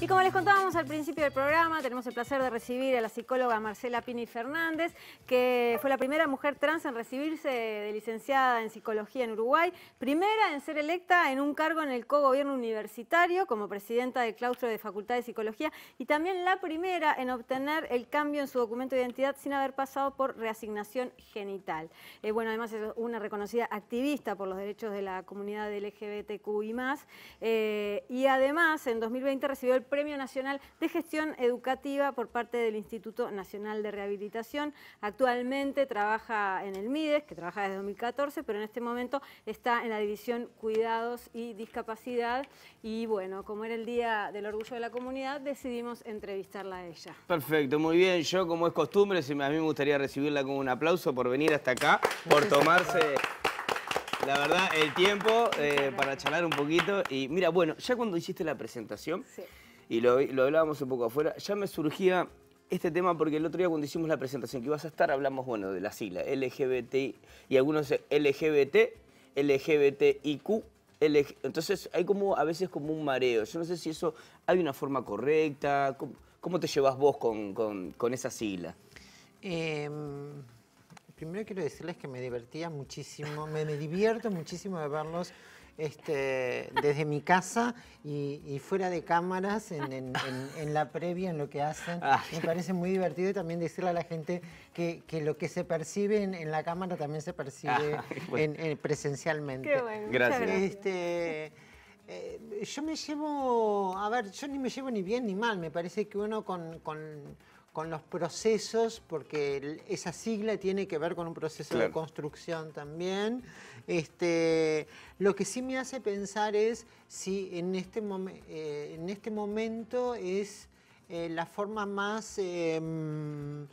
Y como les contábamos al principio del programa, tenemos el placer de recibir a la psicóloga Marcela Pini Fernández, que fue la primera mujer trans en recibirse de licenciada en psicología en Uruguay, primera en ser electa en un cargo en el co-gobierno universitario como presidenta del claustro de Facultad de Psicología y también la primera en obtener el cambio en su documento de identidad sin haber pasado por reasignación genital. Eh, bueno, además es una reconocida activista por los derechos de la comunidad LGBTQ y más, eh, y además en 2020 recibió el Premio Nacional de Gestión Educativa por parte del Instituto Nacional de Rehabilitación. Actualmente trabaja en el MIDES, que trabaja desde 2014, pero en este momento está en la división Cuidados y Discapacidad. Y bueno, como era el Día del Orgullo de la Comunidad, decidimos entrevistarla a ella. Perfecto, muy bien. Yo, como es costumbre, a mí me gustaría recibirla con un aplauso por venir hasta acá, por tomarse la verdad, el tiempo eh, para charlar un poquito. Y mira, bueno, ya cuando hiciste la presentación, y lo, hablábamos un poco afuera, ya me surgía este tema porque el otro día cuando hicimos la presentación que ibas a estar hablamos, bueno, de la sigla LGBT y algunos LGBT, LGBTIQ, entonces hay como a veces como un mareo. Yo no sé si eso hay una forma correcta, cómo, te llevas vos con, esa sigla. Em, primero quiero decirles que me divertía muchísimo, me divierto muchísimo de verlos este, desde mi casa y, fuera de cámaras, en, la previa, en lo que hacen. Ah. Me parece muy divertido y también decirle a la gente que, lo que se percibe en, la cámara también se percibe ah, presencialmente. gracias. Este, eh, yo me llevo, a ver, yo ni me llevo ni bien ni mal, me parece que uno con con los procesos, porque esa sigla tiene que ver con un proceso de construcción también. Este, lo que sí me hace pensar es si en este, eh, este momento es eh, la forma más em,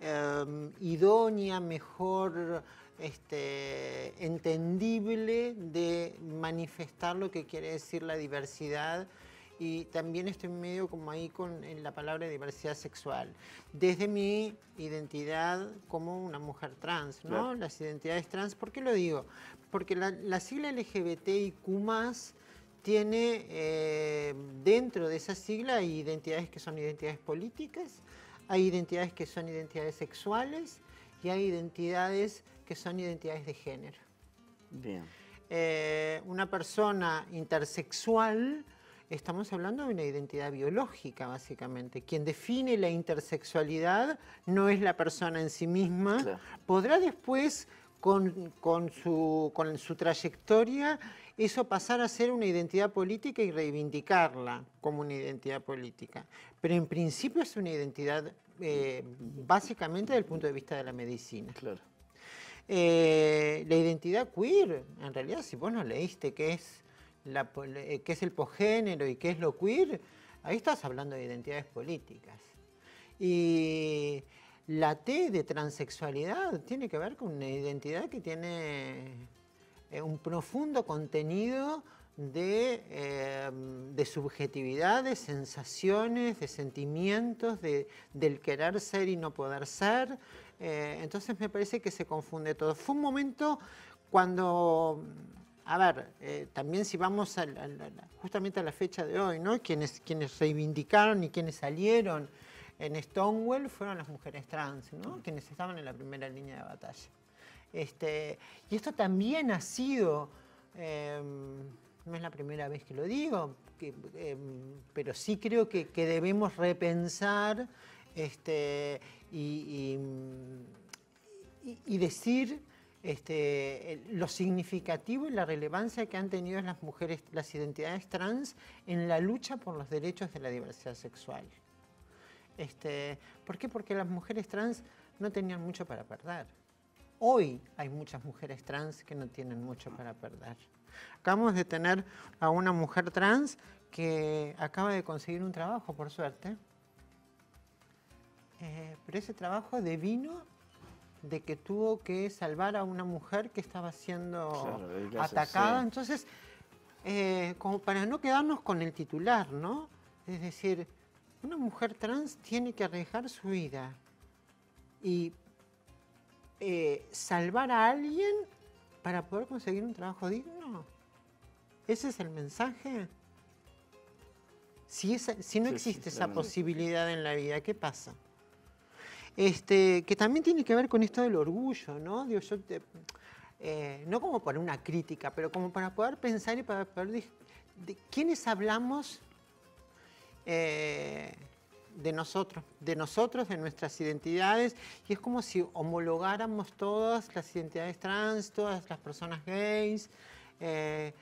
em, idónea, mejor este, entendible de manifestar lo que quiere decir la diversidad y también estoy medio como ahí con en la palabra diversidad sexual. Desde mi identidad como una mujer trans, ¿no? Las identidades trans, ¿por qué lo digo? Porque la, la sigla LGBTIQ tiene eh, dentro de esa sigla hay identidades que son identidades políticas, hay identidades que son identidades sexuales y hay identidades que son identidades de género. Bien. Eh, una persona intersexual estamos hablando de una identidad biológica, básicamente. Quien define la intersexualidad no es la persona en sí misma. Podrá después, con, con, su, con su trayectoria, eso pasar a ser una identidad política y reivindicarla como una identidad política. Pero en principio es una identidad eh, básicamente desde el punto de vista de la medicina. Claro. Eh, la identidad queer, en realidad, si vos no leíste qué es la, eh, qué es el posgénero y qué es lo queer, ahí estás hablando de identidades políticas. Y la T de transexualidad tiene que ver con una identidad que tiene eh, un profundo contenido de, eh, de subjetividad, de sensaciones, de sentimientos, de, del querer ser y no poder ser. entonces me parece que se confunde todo. Fue un momento cuando a ver, eh, también si vamos justamente a la fecha de hoy, ¿no? Quienes, quienes reivindicaron y quienes salieron en Stonewall fueron las mujeres trans, ¿no? Mm. Quienes estaban en la primera línea de batalla. Este, y esto también ha sido, em, no es la primera vez que lo digo, em, pero sí creo que, debemos repensar este, y, y decir este, lo significativo y la relevancia que han tenido las mujeres, las identidades trans en la lucha por los derechos de la diversidad sexual. Este, ¿Por qué? Porque las mujeres trans no tenían mucho para perder. Hoy hay muchas mujeres trans que no tienen mucho para perder. Acabamos de tener a una mujer trans que acaba de conseguir un trabajo, por suerte. Eh, pero ese trabajo devino de que tuvo que salvar a una mujer que estaba siendo atacada. Entonces, eh, como para no quedarnos con el titular, ¿no? Es decir, una mujer trans tiene que arriesgar su vida y eh, salvar a alguien para poder conseguir un trabajo digno. Ese es el mensaje. Si, si no existe esa posibilidad en la vida, ¿qué pasa? Este, que también tiene que ver con esto del orgullo, ¿no? Eh, no como para una crítica, pero como para poder pensar y para poder decir de quiénes hablamos eh, de nosotros, de nosotros, de nuestras identidades, y es como si homologáramos todas las identidades trans, todas las personas gays. Eh,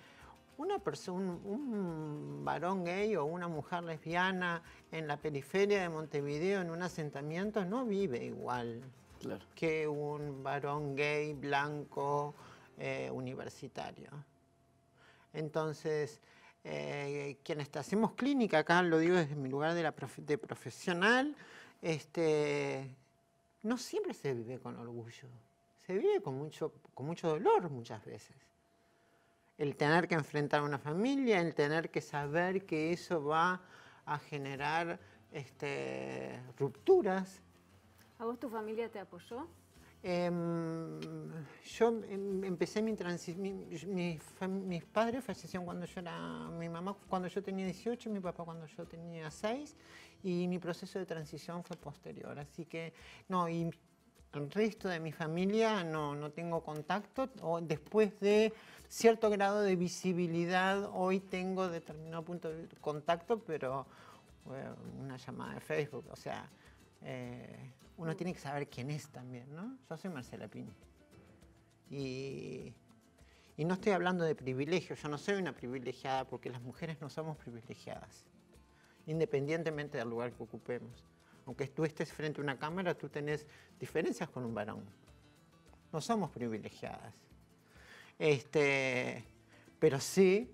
una persona, un, varón gay o una mujer lesbiana en la periferia de Montevideo, en un asentamiento, no vive igual que un varón gay, blanco, eh, universitario. Entonces, eh, quienes hacemos clínica, acá lo digo desde mi lugar de, de profesional, este, no siempre se vive con orgullo, se vive con mucho, con mucho dolor muchas veces el tener que enfrentar una familia, el tener que saber que eso va a generar este, rupturas. ¿A vos tu familia te apoyó? Em, yo em, empecé mi transición, mis padres fallecieron cuando yo era, mi mamá cuando yo tenía 18, mi papá cuando yo tenía 6 y mi proceso de transición fue posterior. Así que, no, y el resto de mi familia no, tengo contacto. O después de cierto grado de visibilidad, hoy tengo determinado punto de contacto, pero eh, una llamada de Facebook, o sea, eh, uno tiene que saber quién es también, ¿no? Yo soy Marcela Pini. Y, y no estoy hablando de privilegio, yo no soy una privilegiada porque las mujeres no somos privilegiadas, independientemente del lugar que ocupemos aunque tú estés frente a una cámara, tú tenés diferencias con un varón. No somos privilegiadas. Este, pero sí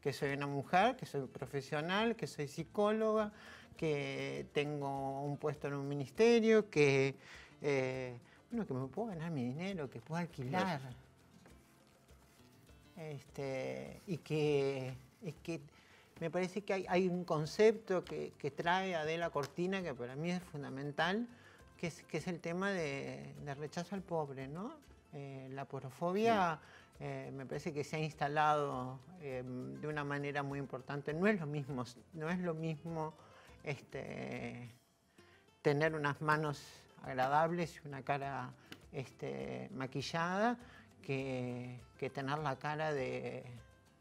que soy una mujer, que soy profesional, que soy psicóloga, que tengo un puesto en un ministerio, que, eh, bueno, que me puedo ganar mi dinero, que puedo alquilar. Este, y que, y que me parece que hay, un concepto que, trae Adela Cortina que para mí es fundamental, que es, que es el tema de, rechazo al pobre, ¿no? Eh, la porofobia eh, me parece que se ha instalado em, de una manera muy importante. No es lo mismo, no es lo mismo este, tener unas manos agradables y una cara este, maquillada que tener la cara de,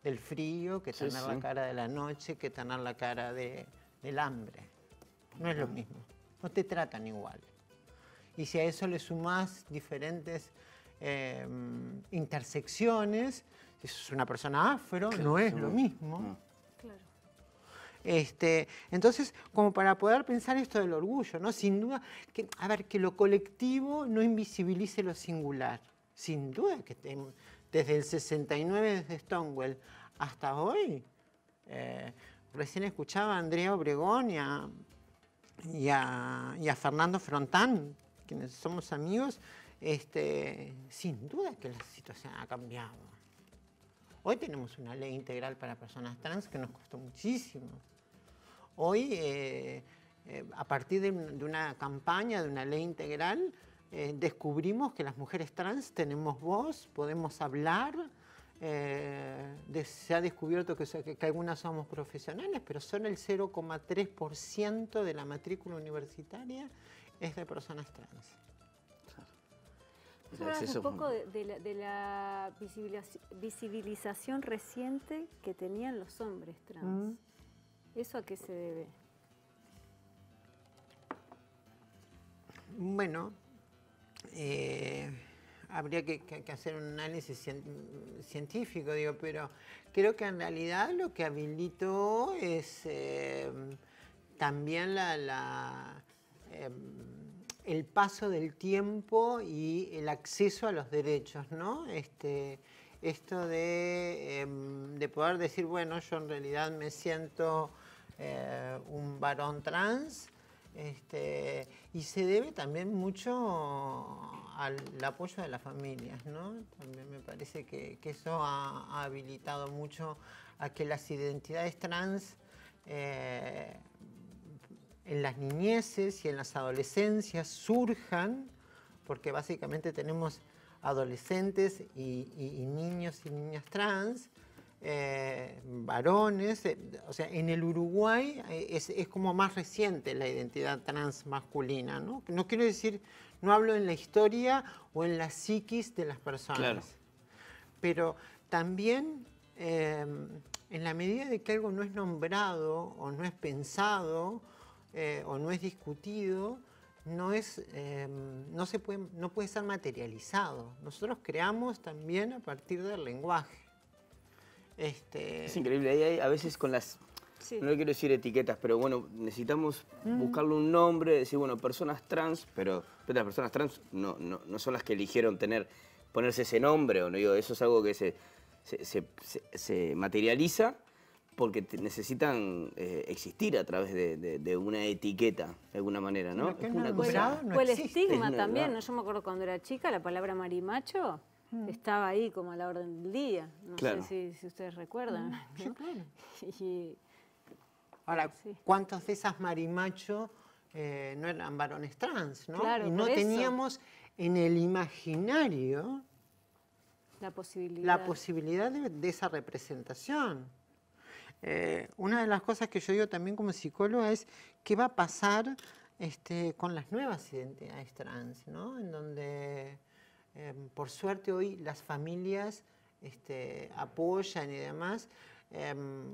del frío, que tener la cara de la noche, que tener la cara del hambre. No es lo mismo. No te tratan igual. Y si a eso le sumas diferentes em, intersecciones, si sos una persona afro, no es lo mismo. Mm. Claro. Este, entonces, como para poder pensar esto del orgullo, ¿no? Sin duda, que, a ver, que lo colectivo no invisibilice lo singular. Sin duda que... tenemos desde el 69 desde Stonewall hasta hoy. Eh, recién escuchaba a Andrea Obregón y a, y a, Fernando Frontán, quienes somos amigos, este, sin duda que la situación ha cambiado. Hoy tenemos una ley integral para personas trans que nos costó muchísimo. Hoy, eh, eh, a partir de, una campaña, de una ley integral, eh, descubrimos que las mujeres trans tenemos voz, podemos hablar. Eh, se ha descubierto que, algunas somos profesionales, pero solo el 0,3% de la matrícula universitaria es de personas trans. Claro. un poco de, la, visibilización reciente que tenían los hombres trans. Mm. ¿Eso a qué se debe? Bueno, eh, habría que, hacer un análisis científico, digo, pero creo que en realidad lo que habilitó es em, también em, el paso del tiempo y el acceso a los derechos, ¿no? Este, esto de, em, poder decir, bueno, yo en realidad me siento eh, un varón trans este, y se debe también mucho al apoyo de las familias, ¿no? También me parece que, eso ha, habilitado mucho a que las identidades trans eh, en las niñeces y en las adolescencias surjan, porque básicamente tenemos adolescentes y niños y niñas trans, eh, varones, eh, o sea, en el Uruguay eh, es, como más reciente la identidad transmasculina, ¿no? No quiero decir, no hablo en la historia o en la psiquis de las personas, pero también em, en la medida de que algo no es nombrado o no es pensado o no es discutido, no, es, em, no, se puede, no puede ser materializado. Nosotros creamos también a partir del lenguaje. Este, es increíble, ahí hay, a veces con las No quiero decir etiquetas, pero bueno, necesitamos mm. buscarle un nombre, decir, bueno, personas trans, pero, las personas trans no, no, no, son las que eligieron tener, ponerse ese nombre, o no digo, eso es algo que se, se, materializa porque necesitan eh, existir a través de, una etiqueta, de alguna manera, ¿no? Es o el estigma también, ah. ¿no? Yo me acuerdo cuando era chica, la palabra marimacho Mm. estaba ahí como a la orden del día. No sé si, ustedes recuerdan. Mm, claro. Ahora, ¿cuántos de esas marimacho eh, no eran varones trans? ¿no? Claro, y no teníamos en el imaginario la posibilidad, la posibilidad de, esa representación. Eh, una de las cosas que yo digo también como psicóloga es qué va a pasar este, con las nuevas identidades trans, ¿no? En donde Em, por suerte hoy las familias este, apoyan y demás, em,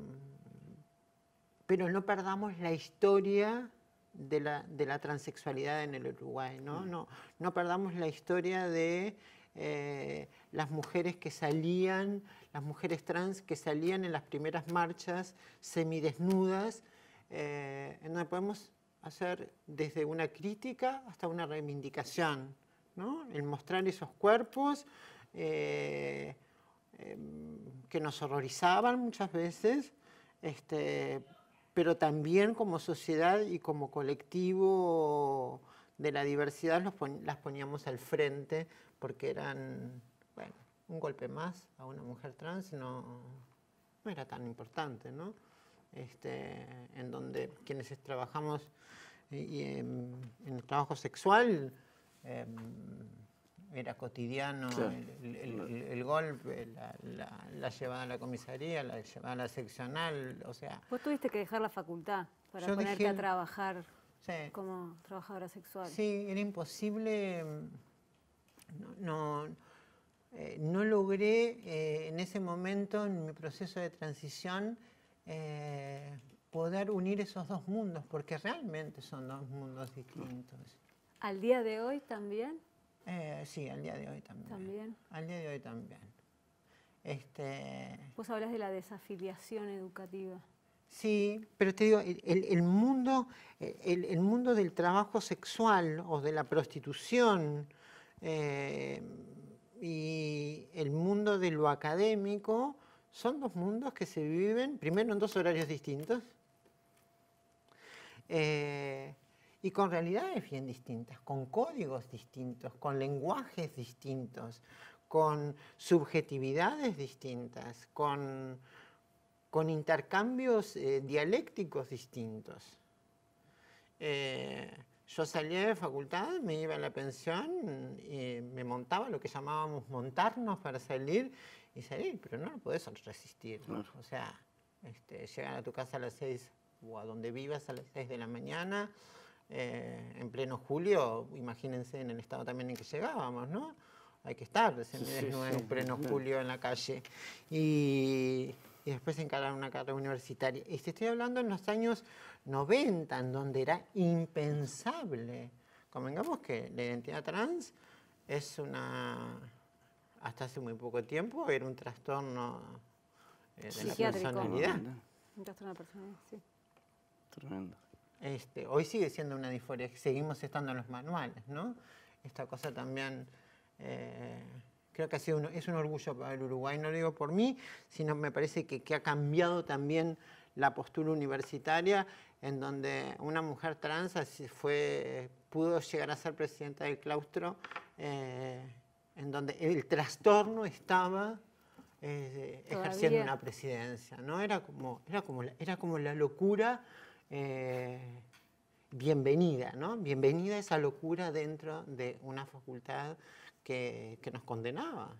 pero no perdamos la historia de la, transexualidad en el Uruguay, ¿no? Mm. perdamos la historia de eh, las mujeres que salían, las mujeres trans que salían en las primeras marchas semidesnudas, eh, en donde podemos hacer desde una crítica hasta una reivindicación. El mostrar esos cuerpos eh, em, que nos horrorizaban muchas veces, este, pero también como sociedad y como colectivo de la diversidad las poníamos al frente porque eran, bueno, un golpe más a una mujer trans no, era tan importante, ¿no? Este, en donde quienes trabajamos y en el trabajo sexual Em, era cotidiano el, golpe, la, llevada a la comisaría, la llevada a la seccional, o sea... Vos tuviste que dejar la facultad para ponerte a trabajar como trabajadora sexual. Sí, era imposible, mm, eh, no, logré eh, en ese momento, en mi proceso de transición, eh, poder unir esos dos mundos, porque realmente son dos mundos distintos. ¿Al día de hoy también? Eh, sí, al día de hoy también. ¿También? Al día de hoy también. Este... Vos hablas de la desafiliación educativa. Sí, pero te digo, el, mundo, el, mundo del trabajo sexual o de la prostitución eh, y el mundo de lo académico son dos mundos que se viven, primero en dos horarios distintos, eh, y con realidades bien distintas, con códigos distintos, con lenguajes distintos, con subjetividades distintas, con, intercambios eh, dialécticos distintos. Eh, yo salía de facultad, me iba a la pensión, y me montaba lo que llamábamos montarnos para salir y salir, pero no lo podés resistir. O sea, este, llegar a tu casa a las 6 o a donde vivas a las 6 de la mañana, eh, en pleno julio, imagínense en el estado también en que llegábamos, ¿no? Hay que estar recién en pleno julio en la calle. Y, después encarar una carrera universitaria. Y te estoy hablando en los años 90, en donde era impensable. Convengamos que la identidad trans es una, hasta hace muy poco tiempo, era un trastorno eh, de la personalidad. Un trastorno de personalidad, sí. Tremendo. Este, hoy sigue siendo una disforia, seguimos estando en los manuales, ¿no? Esta cosa también eh, creo que ha sido es un orgullo para el Uruguay, no lo digo por mí, sino me parece que, ha cambiado también la postura universitaria en donde una mujer trans pudo llegar a ser presidenta del claustro, eh, en donde el trastorno estaba eh, ejerciendo una presidencia, ¿no? Era como, como, era como la locura eh, bienvenida, ¿no? Bienvenida a esa locura dentro de una facultad que, nos condenaba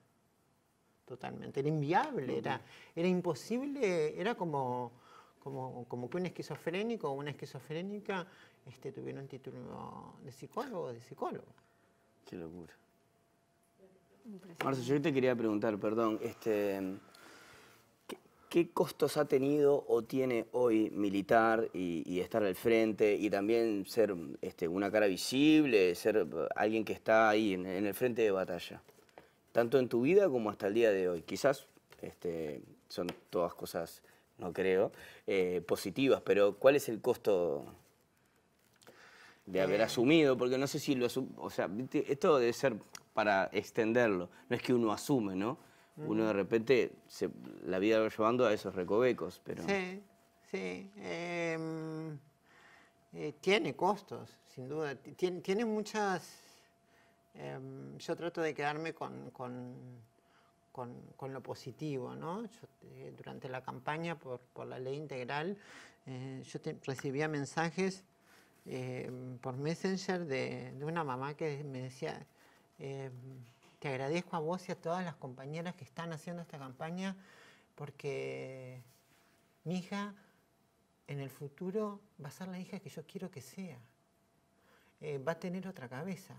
totalmente. Era inviable, era, era imposible, era como, como, que un esquizofrénico o una esquizofrénica este, tuviera un título de psicólogo o de psicólogo Qué locura. Marcio, yo te quería preguntar, perdón, este, ¿Qué costos ha tenido o tiene hoy militar y, estar al frente y también ser este, una cara visible, ser alguien que está ahí en, el frente de batalla? Tanto en tu vida como hasta el día de hoy. Quizás este, son todas cosas, no creo, eh, positivas, pero ¿cuál es el costo de haber eh. asumido? Porque no sé si lo o sea, esto debe ser para extenderlo, no es que uno asume, ¿no? uno de repente se, la vida va llevando a esos recovecos, pero... Sí, sí. Em, eh, tiene costos, sin duda. tiene muchas... Em, yo trato de quedarme con, con, lo positivo, ¿no? Eh, durante la campaña por, la ley integral, eh, yo recibía mensajes em, por Messenger de, una mamá que me decía te agradezco a vos y a todas las compañeras que están haciendo esta campaña porque mi hija en el futuro va a ser la hija que yo quiero que sea. Eh, va a tener otra cabeza.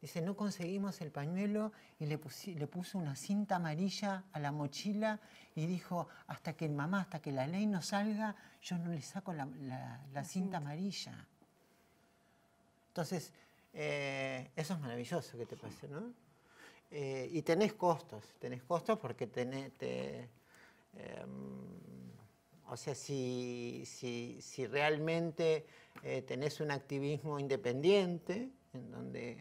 Dice, no conseguimos el pañuelo y le, puso una cinta amarilla a la mochila y dijo, hasta que mamá, hasta que la ley no salga, yo no le saco la, cinta amarilla. Entonces, eh, eso es maravilloso que te pase, ¿no? Eh, y tenés costos, tenés costos porque tenés, em, o sea, si, realmente eh, tenés un activismo independiente, en donde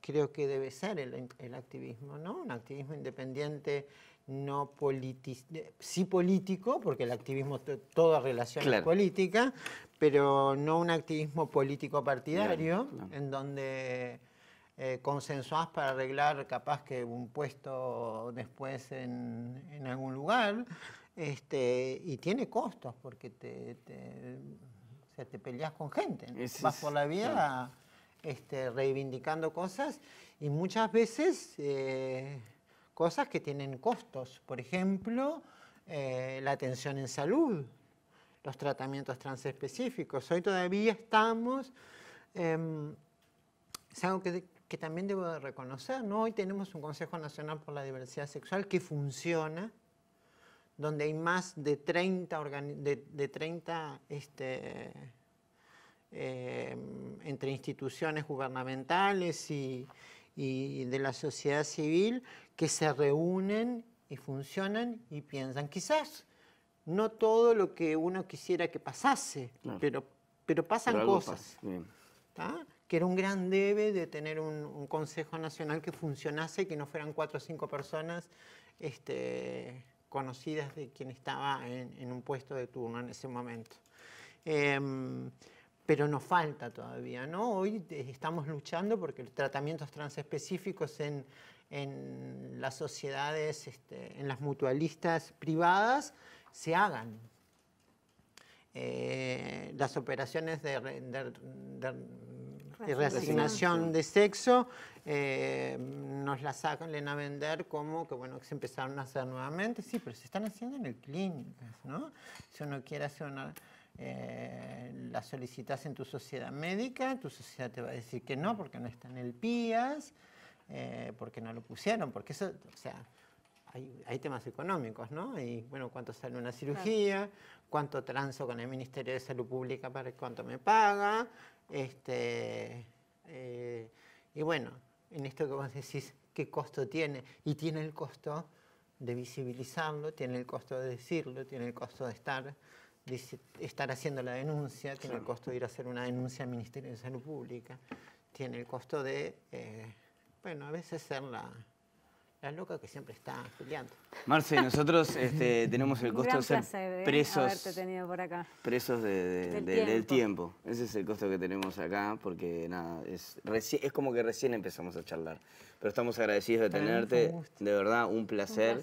creo que debe ser el, activismo, ¿no? Un activismo independiente no sí político, porque el activismo toda relación es política, pero no un activismo político partidario, en donde eh, consensuás para arreglar capaz que un puesto después en, algún lugar, este, y tiene costos porque te, te peleas con gente, vas por la vida este, reivindicando cosas y muchas veces eh, cosas que tienen costos, por ejemplo, eh, la atención en salud, los tratamientos transespecíficos. Hoy todavía estamos... Em, es algo que que también debo de reconocer, ¿no? Hoy tenemos un Consejo Nacional por la Diversidad Sexual que funciona, donde hay más de 30, de, de 30 este, em, entre instituciones gubernamentales y, de la sociedad civil que se reúnen y funcionan y piensan. Quizás no todo lo que uno quisiera que pasase, pero, pero pasan cosas que era un gran debe de tener un, Consejo Nacional que funcionase que no fueran cuatro o cinco personas este, conocidas de quien estaba en, un puesto de turno en ese momento. Em, pero nos falta todavía, ¿no? Hoy eh, estamos luchando porque los tratamientos transespecíficos en, en las sociedades, este, en las mutualistas privadas, se hagan. Eh, las operaciones de y reasignación de sexo, eh, nos la sacan a vender como que bueno que se empezaron a hacer nuevamente. Sí, pero se están haciendo en el clínicas, ¿no? Si uno quiere hacer una... Eh, la solicitas en tu sociedad médica, tu sociedad te va a decir que no porque no está en el PIAS, eh, porque no lo pusieron, porque eso, o sea, hay, hay, temas económicos, ¿no? Y bueno, cuánto sale una cirugía, cuánto transo con el Ministerio de Salud Pública para cuánto me paga, este, eh, y bueno, en esto que vos decís, ¿qué costo tiene? Y tiene el costo de visibilizarlo, tiene el costo de decirlo, tiene el costo de estar, estar haciendo la denuncia, tiene el costo de ir a hacer una denuncia al Ministerio de Salud Pública, tiene el costo de, eh, bueno, a veces ser la, la loca que siempre está estudiando. Marce, nosotros este, tenemos el costo de ser ¿eh? presos, presos del, tiempo. Ese es el costo que tenemos acá, porque nada, es, es como que recién empezamos a charlar. Pero estamos agradecidos de tenerte, de verdad, un placer.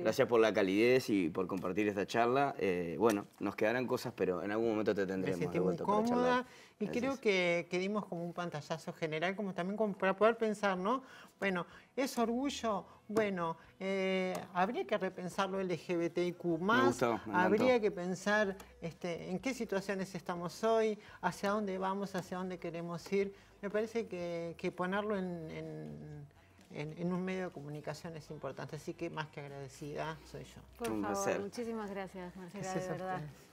Gracias por la calidez y por compartir esta charla. Eh, bueno, nos quedarán cosas, pero en algún momento te tendremos. de vuelta para charlar. Y creo que, que, dimos como un pantallazo general, como también para poder pensar, ¿no? Bueno, ¿es orgullo? Bueno, eh, habría que repensarlo LGBTIQ más, habría que pensar este, en qué situaciones estamos hoy, hacia dónde vamos, hacia dónde queremos ir. Me parece que, ponerlo en, un medio de comunicación es importante. Así que más que agradecida soy yo. Por favor, muchísimas gracias, Marcela, de verdad.